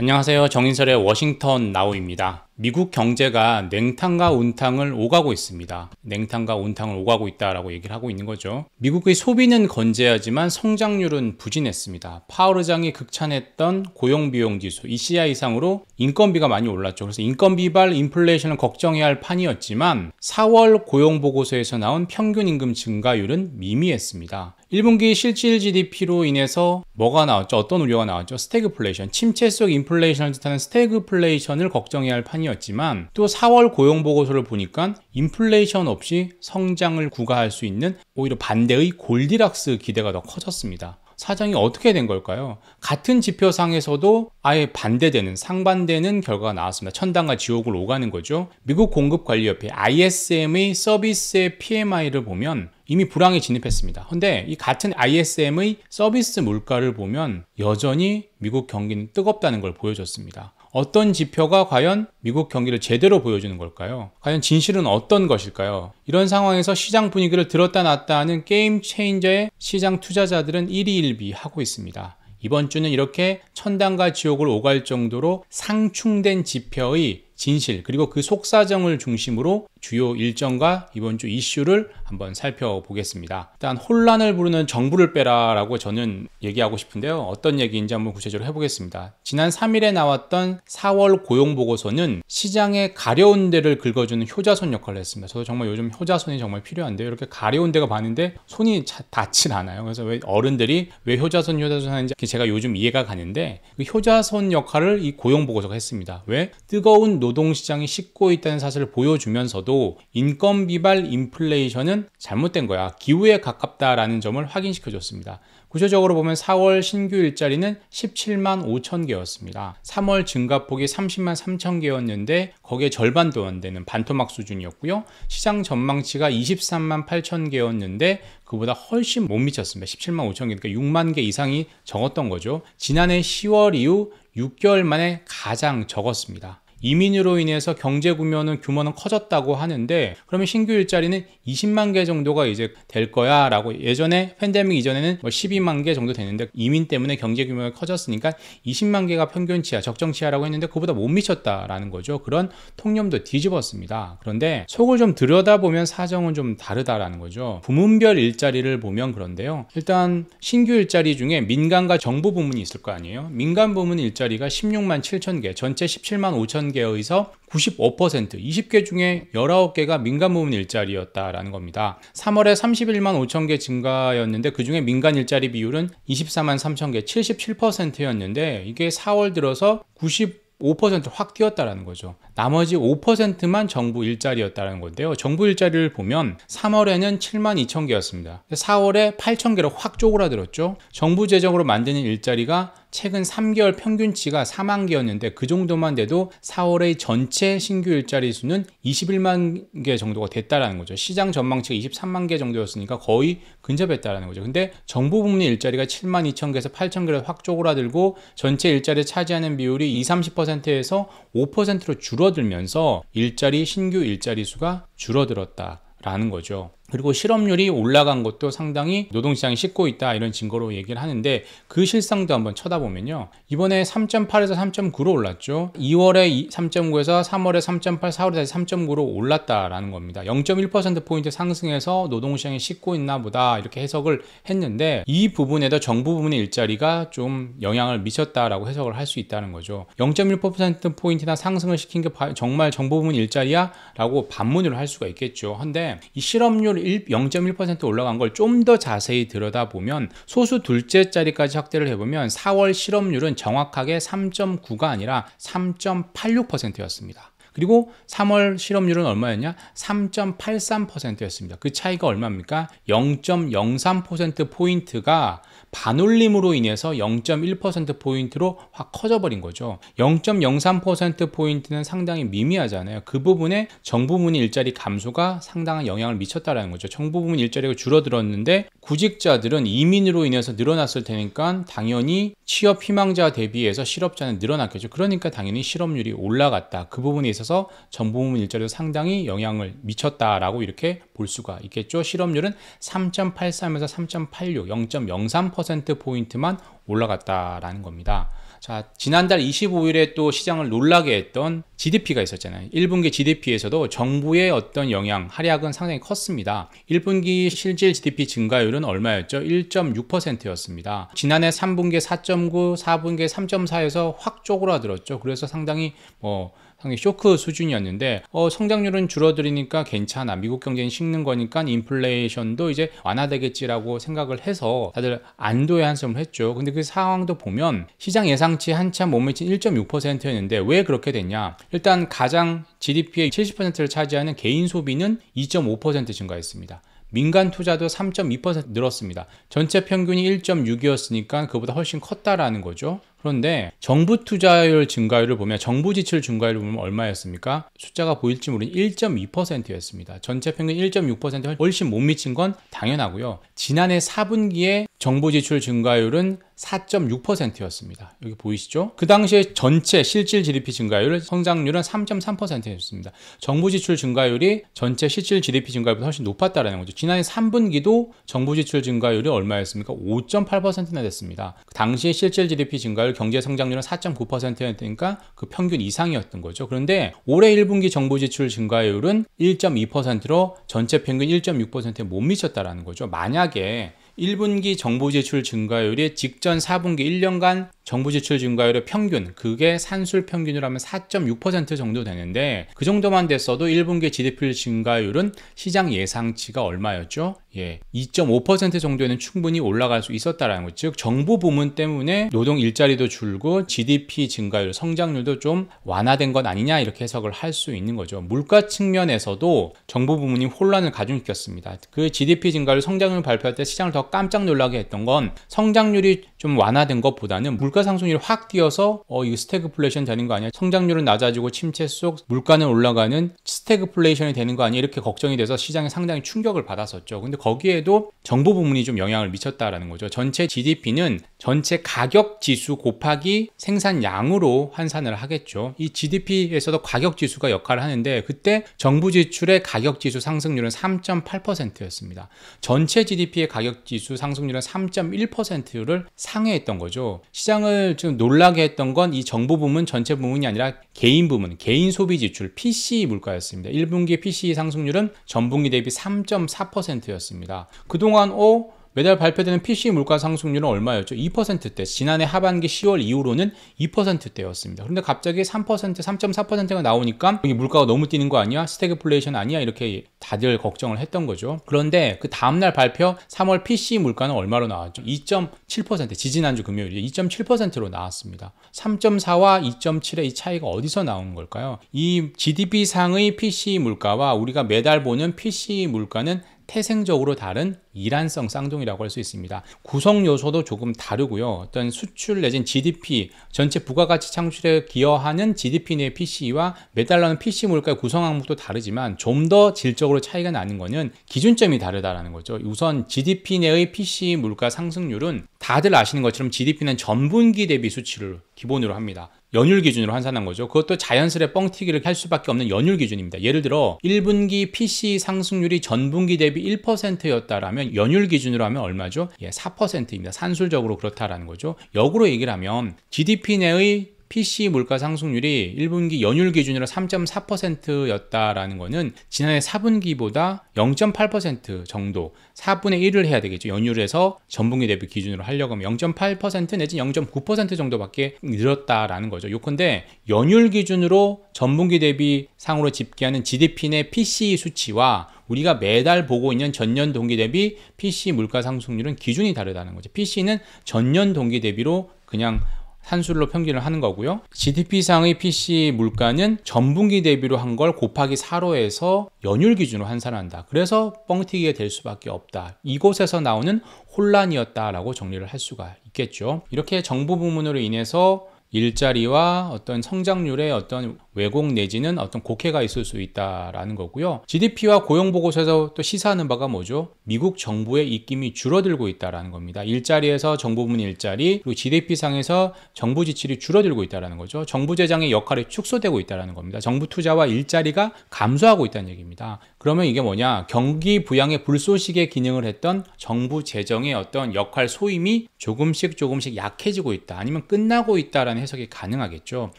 안녕하세요 정인설의 워싱턴 나우입니다 미국 경제가 냉탕과 온탕을 오가고 있습니다. 냉탕과 온탕을 오가고 있다라고 얘기를 하고 있는 거죠. 미국의 소비는 건재하지만 성장률은 부진했습니다. 파월 의장이 극찬했던 고용비용지수 ECI 이상으로 인건비가 많이 올랐죠. 그래서 인건비발 인플레이션을 걱정해야 할 판이었지만 4월 고용보고서에서 나온 평균 임금 증가율은 미미했습니다. 1분기 실질 GDP로 인해서 뭐가 나왔죠? 어떤 우려가 나왔죠? 스태그플레이션, 침체 속 인플레이션을 뜻하는 스태그플레이션을 걱정해야 할 판이 상황이었지만 또 4월 고용 보고서를 보니까 인플레이션 없이 성장을 구가할 수 있는 오히려 반대의 골디락스 기대가 더 커졌습니다. 사정이 어떻게 된 걸까요? 같은 지표상에서도 아예 반대되는 상반되는 결과가 나왔습니다. 천당과 지옥을 오가는 거죠. 미국 공급관리협회 ISM의 서비스의 PMI를 보면 이미 불황에 진입했습니다. 근데 이 같은 ISM의 서비스 물가를 보면 여전히 미국 경기는 뜨겁다는 걸 보여줬습니다. 어떤 지표가 과연 미국 경기를 제대로 보여주는 걸까요? 과연 진실은 어떤 것일까요? 이런 상황에서 시장 분위기를 들었다 놨다 하는 게임 체인저의 시장 투자자들은 일희일비 하고 있습니다. 이번 주는 이렇게 천당과 지옥을 오갈 정도로 상충된 지표의 진실 그리고 그 속사정을 중심으로 주요 일정과 이번 주 이슈를 한번 살펴보겠습니다. 일단 혼란을 부르는 정부를 빼라라고 저는 얘기하고 싶은데요. 어떤 얘기인지 한번 구체적으로 해보겠습니다. 지난 3일에 나왔던 4월 고용보고서는 시장의 가려운 데를 긁어주는 효자손 역할을 했습니다. 저도 정말 요즘 효자손이 정말 필요한데 이렇게 가려운 데가 많은데 손이 닿질 않아요. 그래서 왜 어른들이 왜 효자손 효자손 하는지 제가 요즘 이해가 가는데 그 효자손 역할을 이 고용보고서가 했습니다. 왜 뜨거운 노동시장이 식고 있다는 사실을 보여주면서도 있어도 인건비발 인플레이션은 잘못된 거야. 기후에 가깝다라는 점을 확인시켜 줬습니다. 구체적으로 보면 4월 신규 일자리는 17만 5천 개였습니다. 3월 증가폭이 30만 3천 개였는데 거기에 절반도 안 되는 반토막 수준이었고요. 시장 전망치가 23만 8천 개였는데 그보다 훨씬 못 미쳤습니다. 17만 5천 개, 니까 그러니까 6만 개 이상이 적었던 거죠. 지난해 10월 이후 6개월 만에 가장 적었습니다. 이민으로 인해서 경제 규모는 규모는 커졌다고 하는데 그러면 신규 일자리는 20만 개 정도가 이제 될 거야라고 예전에 팬데믹 이전에는 뭐 12만 개 정도 되는데 이민 때문에 경제 규모가 커졌으니까 20만 개가 평균치야 적정치야라고 했는데 그보다 못 미쳤다라는 거죠. 그런 통념도 뒤집었습니다. 그런데 속을 좀 들여다보면 사정은 좀 다르다라는 거죠. 부문별 일자리를 보면 그런데요. 일단 신규 일자리 중에 민간과 정부 부문이 있을 거 아니에요. 민간 부문 일자리가 16만 7천 개, 전체 17만 5천 통계에 서95% 20개 중에 19개가 민간 부문 일자리였다라는 겁니다. 3월에 31만 5천 개 증가였는데 그중에 민간 일자리 비율은 24만 3천 개 77%였는데 이게 4월 들어서 90 5%확 뛰었다라는 거죠. 나머지 5%만 정부 일자리였다라는 건데요. 정부 일자리를 보면 3월에는 7만 2천 개였습니다. 4월에 8천 개로 확 쪼그라들었죠. 정부 재정으로 만드는 일자리가 최근 3개월 평균치가 4만 개였는데 그 정도만 돼도 4월의 전체 신규 일자리 수는 21만 개 정도가 됐다라는 거죠. 시장 전망치가 23만 개 정도였으니까 거의 근접했다라는 거죠. 근데 정부 부문 일자리가 7만 2천 개에서 8천 개를 확 쪼그라들고 전체 일자리 차지하는 비율이 20, 30%에서 5%로 줄어들면서 일자리 신규 일자리 수가 줄어들었다. 라는 거죠. 그리고 실업률이 올라간 것도 상당히 노동시장이 식고 있다 이런 증거로 얘기를 하는데 그 실상도 한번 쳐다보면요 이번에 3.8에서 3.9로 올랐죠 2월에 3.9에서 3월에 3.8 4월에 다시 3.9로 올랐다라는 겁니다 0.1%포인트 상승해서 노동시장이 식고 있나 보다 이렇게 해석을 했는데 이 부분에도 정부 부문의 일자리가 좀 영향을 미쳤다라고 해석을 할 수 있다는 거죠 0.1%포인트나 상승을 시킨 게 정말 정부 부문 일자리야? 라고 반문을 할 수가 있겠죠 근데 이 실업률 0.1% 올라간 걸 좀 더 자세히 들여다보면 소수 둘째 자리까지 확대를 해보면 4월 실업률은 정확하게 3.9가 아니라 3.86%였습니다. 그리고 3월 실업률은 얼마였냐? 3.83%였습니다. 그 차이가 얼마입니까? 0.03%포인트가 반올림으로 인해서 0.1%포인트로 확 커져버린 거죠. 0.03%포인트는 상당히 미미하잖아요. 그 부분에 정부문 일자리 감소가 상당한 영향을 미쳤다라는 거죠. 정부문 일자리가 줄어들었는데 구직자들은 이민으로 인해서 늘어났을 테니까 당연히 취업 희망자 대비해서 실업자는 늘어났겠죠. 그러니까 당연히 실업률이 올라갔다. 그 부분에 있어서 정부문 일자리도 상당히 영향을 미쳤다라고 이렇게 볼 수가 있겠죠. 실업률은 3.83에서 3.86, 0.03%포인트만 올라갔다라는 겁니다. 자, 지난달 25일에 또 시장을 놀라게 했던 GDP가 있었잖아요. 1분기 GDP에서도 정부의 어떤 영향, 할약은 상당히 컸습니다. 1분기 실질 GDP 증가율은 얼마였죠? 1.6%였습니다. 지난해 3분기 4.9, 4분기 3.4에서 확 쪼그라들었죠. 그래서 상당히 뭐 어, 상당히 쇼크 수준이었는데 어, 성장률은 줄어들이니까 괜찮아 미국 경제는 식는 거니까 인플레이션도 이제 완화되겠지라고 생각을 해서 다들 안도의 한숨을 했죠. 근데 그 상황도 보면 시장 예상치 한참 못 미친 1.6%였는데 왜 그렇게 됐냐? 일단 가장 GDP의 70%를 차지하는 개인 소비는 2.5% 증가했습니다. 민간 투자도 3.2% 늘었습니다. 전체 평균이 1.6이었으니까 그보다 훨씬 컸다라는 거죠. 그런데 정부 투자율 증가율을 보면 정부 지출 증가율을 보면 얼마였습니까? 숫자가 보일지 모르니 1.2%였습니다. 전체 평균 1.6% 훨씬 못 미친 건 당연하고요. 지난해 4분기에 정부 지출 증가율은 4.6%였습니다. 여기 보이시죠? 그 당시에 전체 실질 GDP 증가율 성장률은 3.3%였습니다. 정부 지출 증가율이 전체 실질 GDP 증가율보다 훨씬 높았다라는 거죠. 지난해 3분기도 정부 지출 증가율이 얼마였습니까? 5.8%나 됐습니다. 그 당시에 실질 GDP 증가율 가 경제 성장률은 4.9%였으니까 그 평균 이상이었던 거죠. 그런데 올해 1분기 정부 지출 증가율은 1.2%로 전체 평균 1.6%에 못 미쳤다라는 거죠. 만약에 1분기 정부 지출 증가율이 직전 4분기 1년간 정부 지출 증가율의 평균 그게 산술 평균으로 하면 4.6% 정도 되는데 그 정도만 됐어도 1분기 GDP 증가율은 시장 예상치가 얼마였죠? 예, 2.5% 정도에는 충분히 올라갈 수 있었다라는 것. 즉 정부 부문 때문에 노동 일자리도 줄고 GDP 증가율 성장률도 좀 완화된 것 아니냐 이렇게 해석을 할 수 있는 거죠. 물가 측면에서도 정부 부문이 혼란을 가중시켰습니다. 그 GDP 증가율 성장률 발표할 때 시장을 더 깜짝 놀라게 했던 건 성장률이 좀 완화된 것보다는 물가 물가 상승률이 확 뛰어서 어, 이 스태그플레이션 되는 거 아니야? 성장률은 낮아지고 침체 속 물가는 올라가는 스태그플레이션이 되는 거 아니야? 이렇게 걱정이 돼서 시장에 상당히 충격을 받았었죠. 근데 거기에도 정부 부문이 좀 영향을 미쳤다라는 거죠. 전체 GDP는 전체 가격 지수 곱하기 생산량으로 환산을 하겠죠. 이 GDP에서도 가격 지수가 역할을 하는데 그때 정부 지출의 가격 지수 상승률은 3.8%였습니다. 전체 GDP의 가격 지수 상승률은 3.1%를 상회했던 거죠. 시장은 시장을 지금 놀라게 했던 건 이 정보 부문 전체 부문이 아니라 개인 부문, 개인 소비 지출 p c 물가였습니다. 1분기 p c 상승률은 전분기 대비 3.4%였습니다. 그동안 오 매달 발표되는 PC 물가 상승률은 얼마였죠? 2%대. 지난해 하반기 10월 이후로는 2%대였습니다. 그런데 갑자기 3%, 3.4%가 나오니까 여기 물가가 너무 뛰는 거 아니야? 스태그플레이션 아니야? 이렇게 다들 걱정을 했던 거죠. 그런데 그 다음날 발표 3월 PC 물가는 얼마로 나왔죠? 2.7%. 지지난주 금요일에 2.7%로 나왔습니다. 3.4와 2.7의 차이가 어디서 나온 걸까요? 이 GDP상의 PC 물가와 우리가 매달 보는 PC 물가는 태생적으로 다른 이란성 쌍둥이라고 할 수 있습니다. 구성 요소도 조금 다르고요. 어떤 수출 내진 GDP, 전체 부가가치 창출에 기여하는 GDP 내 PCE와 매달러는 PC 물가의 구성 항목도 다르지만 좀 더 질적으로 차이가 나는 것은 기준점이 다르다라는 거죠. 우선 GDP 내의 PC 물가 상승률은 다들 아시는 것처럼 GDP는 전분기 대비 수치를 기본으로 합니다. 연율 기준으로 환산한 거죠. 그것도 자연스레 뻥튀기를 할 수밖에 없는 연율 기준입니다. 예를 들어 1분기 PC 상승률이 전분기 대비 1%였다라면 연율 기준으로 하면 얼마죠? 예, 4%입니다. 산술적으로 그렇다라는 거죠. 역으로 얘기를 하면 GDP 내의 PC 물가 상승률이 1분기 연율 기준으로 3.4%였다라는 거는 지난해 4분기보다 0.8% 정도 4분의 1을 해야 되겠죠. 연율에서 전분기 대비 기준으로 하려고 하면 0.8% 내지 0.9% 정도밖에 늘었다라는 거죠. 요컨대 연율 기준으로 전분기 대비 상으로 집계하는 GDP 내 PC 수치와 우리가 매달 보고 있는 전년 동기 대비 PC 물가 상승률은 기준이 다르다는 거죠. PC는 전년 동기 대비로 그냥 한 술로 평균을 하는 거고요. GDP상의 PC 물가는 전분기 대비로 한 걸 곱하기 4로 해서 연율 기준으로 환산한다. 그래서 뻥튀기가 될 수밖에 없다. 이곳에서 나오는 혼란이었다라고 정리를 할 수가 있겠죠. 이렇게 정부 부문으로 인해서 일자리와 어떤 성장률의 어떤 왜곡 내지는 어떤 곡해가 있을 수 있다라는 거고요. GDP와 고용 보고서에서 또 시사하는 바가 뭐죠? 미국 정부의 입김이 줄어들고 있다라는 겁니다. 일자리에서 정부분 일자리 그리고 GDP 상에서 정부 지출이 줄어들고 있다라는 거죠. 정부 재정의 역할이 축소되고 있다라는 겁니다. 정부 투자와 일자리가 감소하고 있다는 얘기입니다. 그러면 이게 뭐냐 경기 부양의 불쏘시개 기능을 했던 정부 재정의 어떤 역할 소임이 조금씩 조금씩 약해지고 있다 아니면 끝나고 있다라는 해석이 가능하겠죠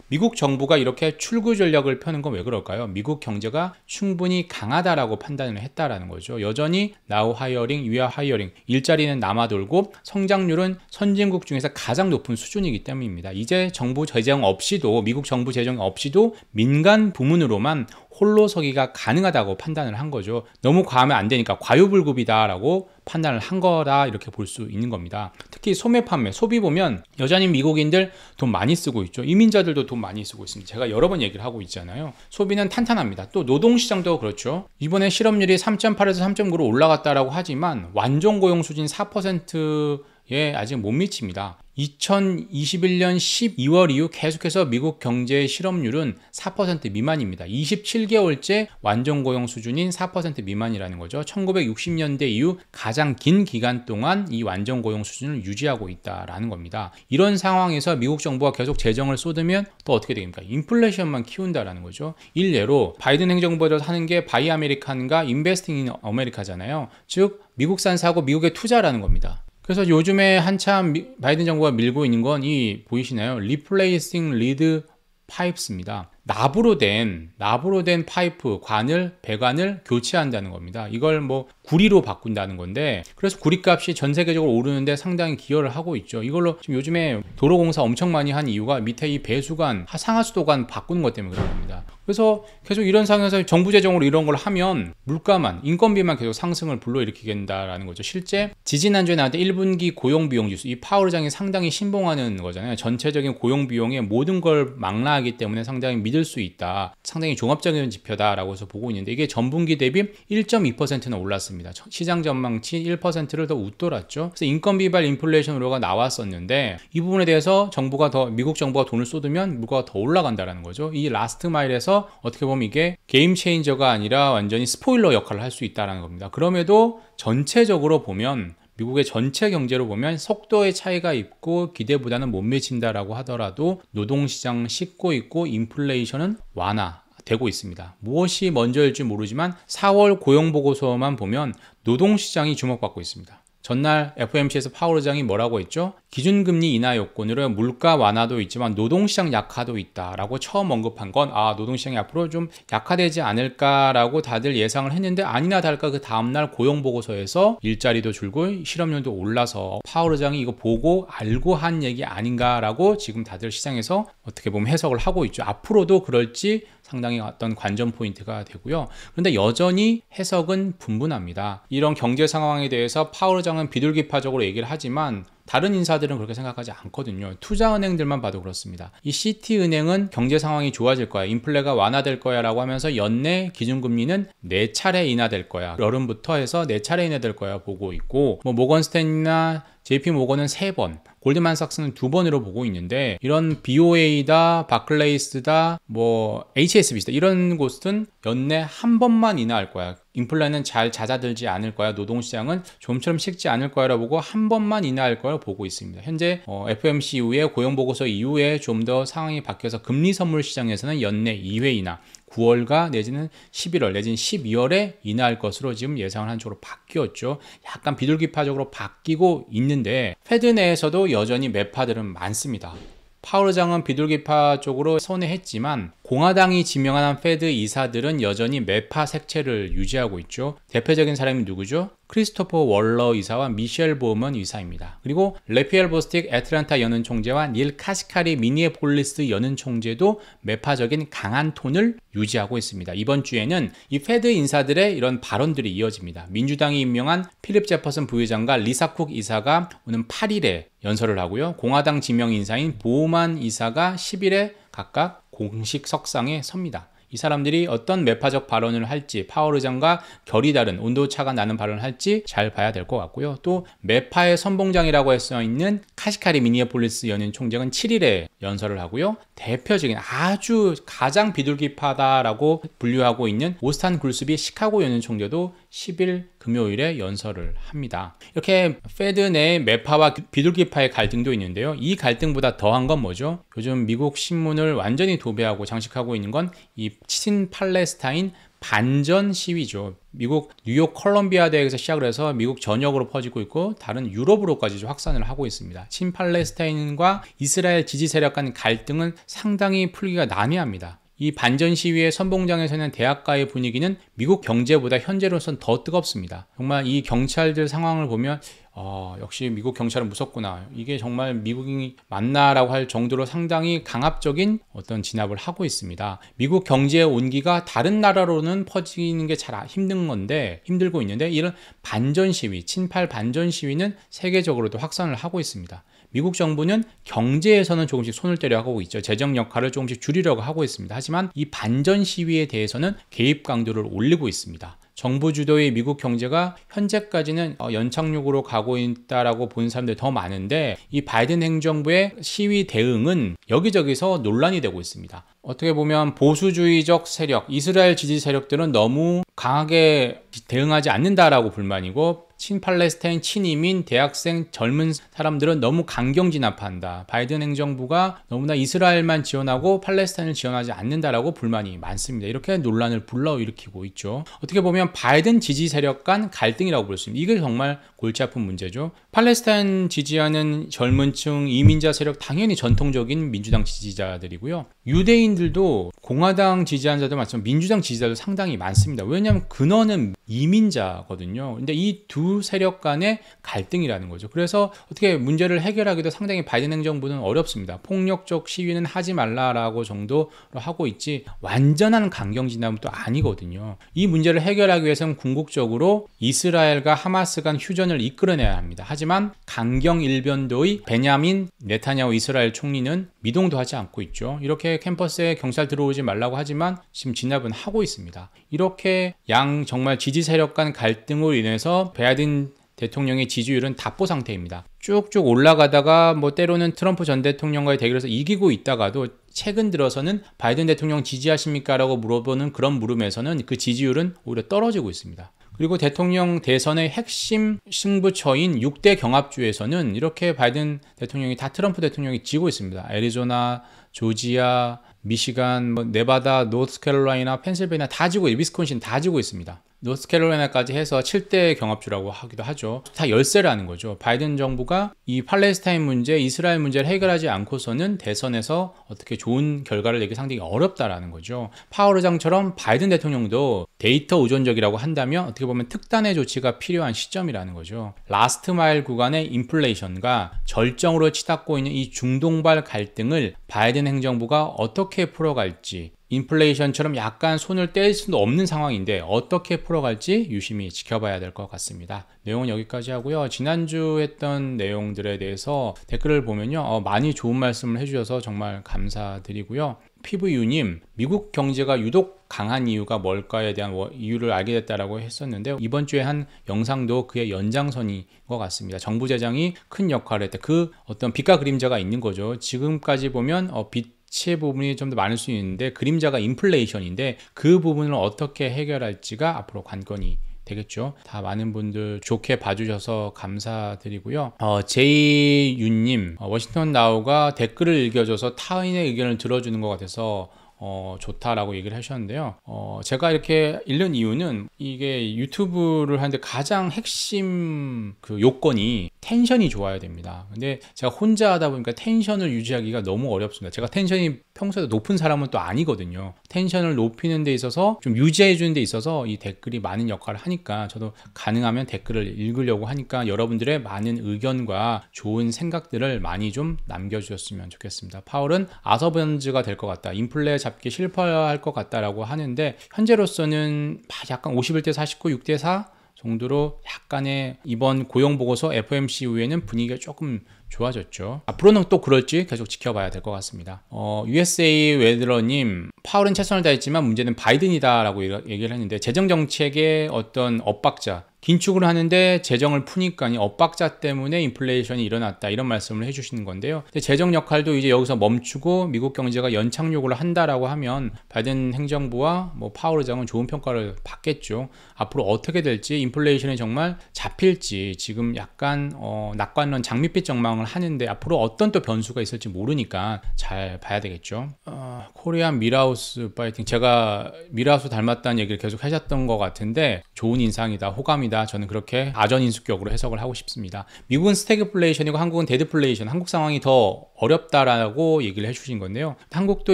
미국 정부가 이렇게 출구 전략을 펴는 건 왜 그럴까요 미국 경제가 충분히 강하다라고 판단을 했다라는 거죠 여전히 나우 하이어링 유아 하이어링 일자리는 남아돌고 성장률은 선진국 중에서 가장 높은 수준이기 때문입니다 이제 정부 재정 없이도 미국 정부 재정 없이도 민간 부문으로만 홀로 서기가 가능하다고 판단을 한 거죠. 너무 과하면 안 되니까 과유불급이다라고 판단을 한 거다 이렇게 볼 수 있는 겁니다. 특히 소매 판매, 소비 보면 여전히 미국인들 돈 많이 쓰고 있죠. 이민자들도 돈 많이 쓰고 있습니다. 제가 여러 번 얘기를 하고 있잖아요. 소비는 탄탄합니다. 또 노동시장도 그렇죠. 이번에 실업률이 3.8에서 3.9로 올라갔다라고 하지만 완전 고용 수준 4%에 아직 못 미칩니다. 2021년 12월 이후 계속해서 미국 경제의 실업률은 4% 미만입니다. 27개월째 완전 고용 수준인 4% 미만이라는 거죠. 1960년대 이후 가장 긴 기간 동안 이 완전 고용 수준을 유지하고 있다라는 겁니다. 이런 상황에서 미국 정부가 계속 재정을 쏟으면 또 어떻게 됩니까? 인플레이션만 키운다라는 거죠. 일례로 바이든 행정부에 서 하는 게 바이 아메리칸과 인베스팅 인 아메리카잖아요. 즉 미국산 사고 미국에 투자라는 겁니다. 그래서 요즘에 한참 바이든 정부가 밀고 있는 건 이 보이시나요? 리플레이싱 리드 파이프스입니다. 납으로 된 납으로 된 파이프 관을 배관을 교체한다는 겁니다. 이걸 뭐 구리로 바꾼다는 건데 그래서 구리값이 전 세계적으로 오르는데 상당히 기여를 하고 있죠. 이걸로 지금 요즘에 도로공사 엄청 많이 한 이유가 밑에 이 배수관 상하수도관 바꾸는 것 때문에 그런 겁니다. 그래서 계속 이런 상황에서 정부 재정으로 이런 걸 하면 물가만 인건비만 계속 상승을 불러일으키겠다라는 거죠. 실제 지지난주에 나왔던 1분기 고용비용지수 이 파월장이 상당히 신봉하는 거잖아요. 전체적인 고용비용의 모든 걸 망라하기 때문에 상당히 믿을 견딜 수 있다. 상당히 종합적인 지표다라고 해서 보고 있는데 이게 전분기 대비 1.2%는 올랐습니다. 시장 전망치 1%를 더 웃돌았죠. 그래서 인건비 발 인플레이션 우려가 나왔었는데 이 부분에 대해서 정부가 더 미국 정부가 돈을 쏟으면 물가가 더 올라간다라는 거죠. 이 라스트 마일에서 어떻게 보면 이게 게임 체인저가 아니라 완전히 스포일러 역할을 할 수 있다라는 겁니다. 그럼에도 전체적으로 보면 미국의 전체 경제로 보면 속도의 차이가 있고 기대보다는 못 미친다라고 하더라도 노동시장 식고 있고 인플레이션은 완화 되고 있습니다. 무엇이 먼저일지 모르지만 4월 고용보고서만 보면 노동시장이 주목받고 있습니다. 전날 FOMC에서 파월 의장이 뭐라고 했죠? 기준금리 인하 요건으로 물가 완화도 있지만 노동시장 약화도 있다라고 처음 언급한 건 아 노동시장이 앞으로 좀 약화되지 않을까라고 다들 예상을 했는데 아니나 다를까 그 다음날 고용보고서에서 일자리도 줄고 실업률도 올라서 파월 의장이 이거 보고 알고 한 얘기 아닌가라고 지금 다들 시장에서 어떻게 보면 해석을 하고 있죠. 앞으로도 그럴지 상당히 어떤 관전 포인트가 되고요. 그런데 여전히 해석은 분분합니다. 이런 경제 상황에 대해서 파월 의장은 비둘기파적으로 얘기를 하지만 다른 인사들은 그렇게 생각하지 않거든요. 투자은행들만 봐도 그렇습니다. 이 시티은행은 경제 상황이 좋아질 거야, 인플레가 완화될 거야 라고 하면서 연내 기준금리는 4차례 인하될 거야. 여름부터 해서 4차례 인하될 거야 보고 있고 뭐 모건스탠이나 JP모건은 3번, 골드만삭스는 두 번으로 보고 있는데 이런 BOA다, 바클레이스다, 뭐 HSBC다 이런 곳은 연내 한 번만 인하할 거야. 인플레는 잘 잦아들지 않을 거야 노동시장은 좀처럼 식지 않을 거야라고 보고 한 번만 인하할 거라고 보고 있습니다 현재 어, FMC 이후에 고용보고서 이후에 좀 더 상황이 바뀌어서 금리 선물 시장에서는 연내 2회 이나 9월과 내지는 11월 내지는 12월에 인하할 것으로 지금 예상을 한 쪽으로 바뀌었죠. 약간 비둘기파적으로 바뀌고 있는데 패드 내에서도 여전히 매파들은 많습니다. 파울장은 비둘기파 쪽으로 선회했지만 공화당이 지명한 페드 이사들은 여전히 매파 색채를 유지하고 있죠. 대표적인 사람이 누구죠? 크리스토퍼 월러 이사와 미셸 보먼 이사입니다. 그리고 레피엘 보스틱 애틀란타 연은 총재와 닐 카시카리 미니에폴리스 연은 총재도 매파적인 강한 톤을 유지하고 있습니다. 이번 주에는 이 페드 인사들의 이런 발언들이 이어집니다. 민주당이 임명한 필립 제퍼슨 부회장과 리사 쿡 이사가 오는 8일에 연설을 하고요. 공화당 지명 인사인 보만 이사가 10일에 각각 공식 석상에 섭니다. 이 사람들이 어떤 매파적 발언을 할지 파월 의장과 결이 다른 온도차가 나는 발언을 할지 잘 봐야 될 것 같고요. 또 매파의 선봉장이라고 할수 있는 카시카리 미니어폴리스 연인 총장은 7일에 연설을 하고요. 대표적인 아주 가장 비둘기파다라고 분류하고 있는 오스탄 굴스비 시카고 연준 총재도 10일 금요일에 연설을 합니다. 이렇게 페드 내 메파와 비둘기파의 갈등도 있는데요. 이 갈등보다 더한 건 뭐죠? 요즘 미국 신문을 완전히 도배하고 장식하고 있는 건 이 친팔레스타인 반전 시위죠. 미국 뉴욕 컬럼비아 대에서 시작을 해서 미국 전역으로 퍼지고 있고 다른 유럽으로까지 확산을 하고 있습니다. 친팔레스타인과 이스라엘 지지 세력 간 갈등은 상당히 풀기가 난해합니다. 이 반전 시위의 선봉장에서는 대학가의 분위기는 미국 경제보다 현재로선 더 뜨겁습니다. 정말 이 경찰들 상황을 보면 어, 역시 미국 경찰은 무섭구나. 이게 정말 미국이 인 맞나라고 할 정도로 상당히 강압적인 어떤 진압을 하고 있습니다. 미국 경제의 온기가 다른 나라로는 퍼지는 게 잘 힘든 건데 힘들고 있는데 이런 반전 시위, 친팔 반전 시위는 세계적으로도 확산을 하고 있습니다. 미국 정부는 경제에서는 조금씩 손을 떼려고 하 있죠. 재정 역할을 조금씩 줄이려고 하고 있습니다. 하지만 이 반전 시위에 대해서는 개입 강도를 올리고 있습니다. 정부 주도의 미국 경제가 현재까지는 어, 연착륙으로 가고 있다라고 본 사람들이 더 많은데 이 바이든 행정부의 시위 대응은 여기저기서 논란이 되고 있습니다. 어떻게 보면 보수주의적 세력, 이스라엘 지지 세력들은 너무 강하게 대응하지 않는다라고 불만이고 친팔레스타인 친이민 대학생 젊은 사람들은 너무 강경 진압한다. 바이든 행정부가 너무나 이스라엘만 지원하고 팔레스타인을 지원하지 않는다라고 불만이 많습니다. 이렇게 논란을 불러일으키고 있죠. 어떻게 보면 바이든 지지 세력 간 갈등이라고 볼 수 있습니다. 이게 정말 골치 아픈 문제죠. 팔레스타인 지지하는 젊은 층 이민자 세력 당연히 전통적인 민주당 지지자들이고요. 유대인 국민들도 공화당 지지한자도 마찬가지로 민주당 지지자도 상당히 많습니다. 왜냐하면 근원은 이민자거든요. 근데 이 두 세력 간의 갈등이라는 거죠. 그래서 어떻게 문제를 해결하기도 상당히 바이든 행정부는 어렵습니다. 폭력적 시위는 하지 말라라고 정도로 하고 있지 완전한 강경 진압은 또 아니거든요. 이 문제를 해결하기 위해서는 궁극적으로 이스라엘과 하마스 간 휴전을 이끌어내야 합니다. 하지만 강경 일변도의 베냐민 네타냐후 이스라엘 총리는 미동도 하지 않고 있죠. 이렇게 캠퍼스 월세 경찰 들어오지 말라고 하지만 지금 진압은 하고 있습니다. 이렇게 양 정말 지지 세력 간 갈등으로 인해서 베아딘 대통령의 지지율은 답보 상태입니다. 쭉쭉 올라가다가 뭐 때로는 트럼프 전 대통령과의 대결에서 이기고 있다가도 최근 들어서는 바이든 대통령 지지하십니까? 라고 물어보는 그런 물음에서는 그 지지율은 오히려 떨어지고 있습니다. 그리고 대통령 대선의 핵심 승부처인 6대 경합주에서는 이렇게 바이든 대통령이 다 트럼프 대통령이 지고 있습니다. 애리조나, 조지아, 미시간, 뭐 네바다, 노스캐롤라이나, 펜실베니아 다 지고 위스콘신 다 지고 있습니다. 노스캐롤라이나까지 해서 7대 경합주라고 하기도 하죠. 다 열세라는 거죠. 바이든 정부가 이 팔레스타인 문제, 이스라엘 문제를 해결하지 않고서는 대선에서 어떻게 좋은 결과를 내기 상당히 어렵다라는 거죠. 파월 의장처럼 바이든 대통령도 데이터 우존적이라고 한다면 어떻게 보면 특단의 조치가 필요한 시점이라는 거죠. 라스트 마일 구간의 인플레이션과 절정으로 치닫고 있는 이 중동발 갈등을 바이든 행정부가 어떻게 풀어갈지 인플레이션처럼 약간 손을 뗄 수도 없는 상황인데 어떻게 풀어갈지 유심히 지켜봐야 될 것 같습니다. 내용은 여기까지 하고요. 지난주 했던 내용들에 대해서 댓글을 보면요. 어, 많이 좋은 말씀을 해주셔서 정말 감사드리고요. 피부유님, 미국 경제가 유독 강한 이유가 뭘까에 대한 이유를 알게 됐다라고 했었는데 이번 주에 한 영상도 그의 연장선인 것 같습니다. 정부 재정이 큰 역할을 했다. 그 어떤 빛과 그림자가 있는 거죠. 지금까지 보면 어, 빛 수치의 부분이 좀 더 많을 수 있는데 그림자가 인플레이션인데 그 부분을 어떻게 해결할지가 앞으로 관건이 되겠죠. 다 많은 분들 좋게 봐주셔서 감사드리고요. 어, 제이윤님, 어, 워싱턴 나우가 댓글을 읽어줘서 타인의 의견을 들어주는 것 같아서 어, 좋다라고 얘기를 하셨는데요. 어, 제가 이렇게 읽는 이유는 이게 유튜브를 하는데 가장 핵심 그 요건이 텐션이 좋아야 됩니다. 근데 제가 혼자 하다 보니까 텐션을 유지하기가 너무 어렵습니다. 제가 텐션이 평소에 높은 사람은 또 아니거든요. 텐션을 높이는 데 있어서 좀 유지해 주는 데 있어서 이 댓글이 많은 역할을 하니까 저도 가능하면 댓글을 읽으려고 하니까 여러분들의 많은 의견과 좋은 생각들을 많이 좀 남겨주셨으면 좋겠습니다. 파울은 아서번즈가 될 것 같다. 인플레 자 잡기 실패할 것 같다라고 하는데 현재로서는 약간 51대 49, 6대 4 정도로 약간의 이번 고용 보고서 FOMC 이후에는 분위기가 조금 좋아졌죠. 앞으로는 또 그럴지 계속 지켜봐야 될 것 같습니다. 어, USA 웨드러님, 파울은 최선을 다했지만 문제는 바이든이다라고 얘기를 했는데 재정 정책의 어떤 엇박자, 긴축을 하는데 재정을 푸니까 엇박자 때문에 인플레이션이 일어났다 이런 말씀을 해주시는 건데요. 재정 역할도 이제 여기서 멈추고 미국 경제가 연착 륙을 한다라고 하면 바이든 행정부와 뭐 파월 의장은 좋은 평가를 받겠죠. 앞으로 어떻게 될지 인플레이션이 정말 잡힐지 지금 약간 어, 낙관론 장밋빛 전망 예상을 하는데 앞으로 어떤 또 변수가 있을지 모르니까 잘 봐야 되겠죠. 어, 코리안 미라우스 파이팅 제가 미라우스 닮았다는 얘기를 계속 하셨던 것 같은데 좋은 인상이다 호감이다 저는 그렇게 아전인수격으로 해석을 하고 싶습니다. 미국은 스태그플레이션이고 한국은 데드플레이션 한국 상황이 더 어렵다라고 얘기를 해주신 건데요. 한국도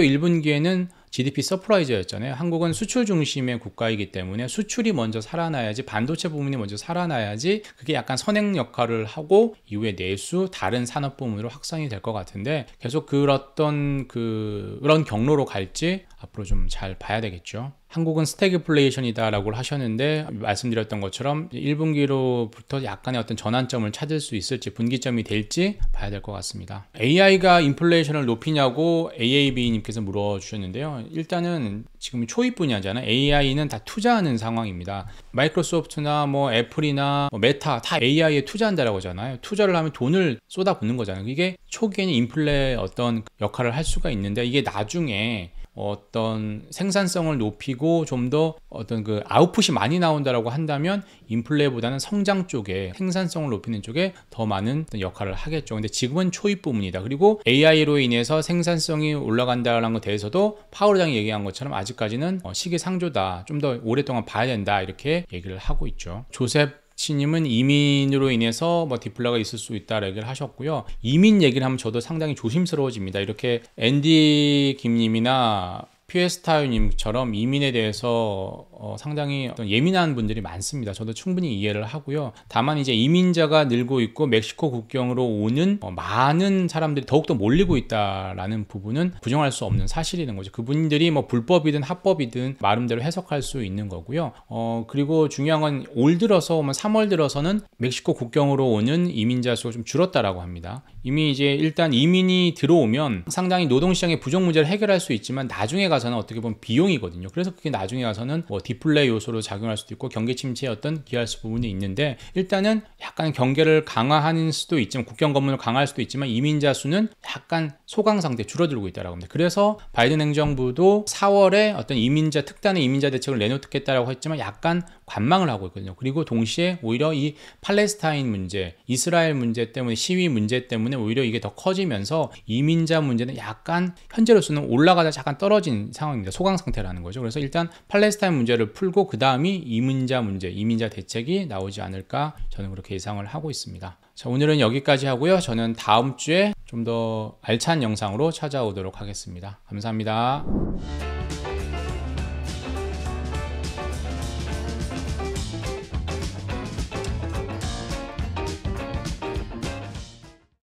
1분기에는 GDP 서프라이저였잖아요. 한국은 수출 중심의 국가이기 때문에 수출이 먼저 살아나야지 반도체 부문이 먼저 살아나야지 그게 약간 선행 역할을 하고 이후에 내수 다른 산업 부문으로 확산이 될 것 같은데 계속 그렇던 그 그런 경로로 갈지 앞으로 좀 잘 봐야 되겠죠. 한국은 스태그플레이션이다 라고 하셨는데 말씀드렸던 것처럼 1분기로부터 약간의 어떤 전환점을 찾을 수 있을지 분기점이 될지 봐야 될 것 같습니다 AI가 인플레이션을 높이냐고 AAB님께서 물어주셨는데요 일단은 지금 초입 분야잖아요 AI는 다 투자하는 상황입니다 마이크로소프트나 뭐 애플이나 뭐 메타 다 AI에 투자한다라고 하잖아요 투자를 하면 돈을 쏟아붓는 거잖아요 이게 초기에는 인플레 어떤 역할을 할 수가 있는데 이게 나중에 어떤 생산성을 높이고 좀 더 어떤 그 아웃풋이 많이 나온다라고 한다면 인플레보다는 성장 쪽에 생산성을 높이는 쪽에 더 많은 역할을 하겠죠. 근데 지금은 초입 부분이다 그리고 AI로 인해서 생산성이 올라간다라는 것에 대해서도 파월장이 얘기한 것처럼 아직까지는 어, 시기상조다. 좀 더 오랫동안 봐야 된다. 이렇게 얘기를 하고 있죠. 조셉 신님은 이민으로 인해서 뭐 디플라가 있을 수 있다 얘기를 하셨고요. 이민 얘기를 하면 저도 상당히 조심스러워집니다. 이렇게 앤디 김님이나 피에스타유님처럼 이민에 대해서 어, 상당히 예민한 분들이 많습니다. 저도 충분히 이해를 하고요. 다만 이제 이민자가 늘고 있고 멕시코 국경으로 오는 어, 많은 사람들이 더욱더 몰리고 있다라는 부분은 부정할 수 없는 사실이는 거죠. 그분들이 뭐 불법이든 합법이든 마름대로 해석할 수 있는 거고요. 어, 그리고 중요한 건 올 들어서 3월 뭐 들어서는 멕시코 국경으로 오는 이민자 수가 좀 줄었다라고 합니다. 이미 이제 일단 이민이 들어오면 상당히 노동시장의 부족 문제를 해결할 수 있지만 나중에 가 가서는 어떻게 보면 비용이거든요. 그래서 그게 나중에 가서는 뭐 디플레 요소로 작용할 수도 있고 경기 침체의 어떤 기할수 여 부분이 있는데 일단은 약간 경계를 강화하는 수도 있지만 국경 검문을 강화할 수도 있지만 이민자 수는 약간 소강 상태 줄어들고 있다라고 합니다. 그래서 바이든 행정부도 4월에 어떤 이민자 특단의 이민자 대책을 내놓겠다라고 했지만 약간 관망을 하고 있거든요. 그리고 동시에 오히려 이 팔레스타인 문제, 이스라엘 문제 때문에 시위 문제 때문에 오히려 이게 더 커지면서 이민자 문제는 약간 현재로서는 올라가다 잠깐 떨어진 상황입니다. 소강 상태라는 거죠. 그래서 일단 팔레스타인 문제를 풀고 그 다음이 이민자 문제, 이민자 대책이 나오지 않을까 저는 그렇게 예상을 하고 있습니다. 자, 오늘은 여기까지 하고요. 저는 다음 주에 좀 더 알찬 영상으로 찾아오도록 하겠습니다. 감사합니다.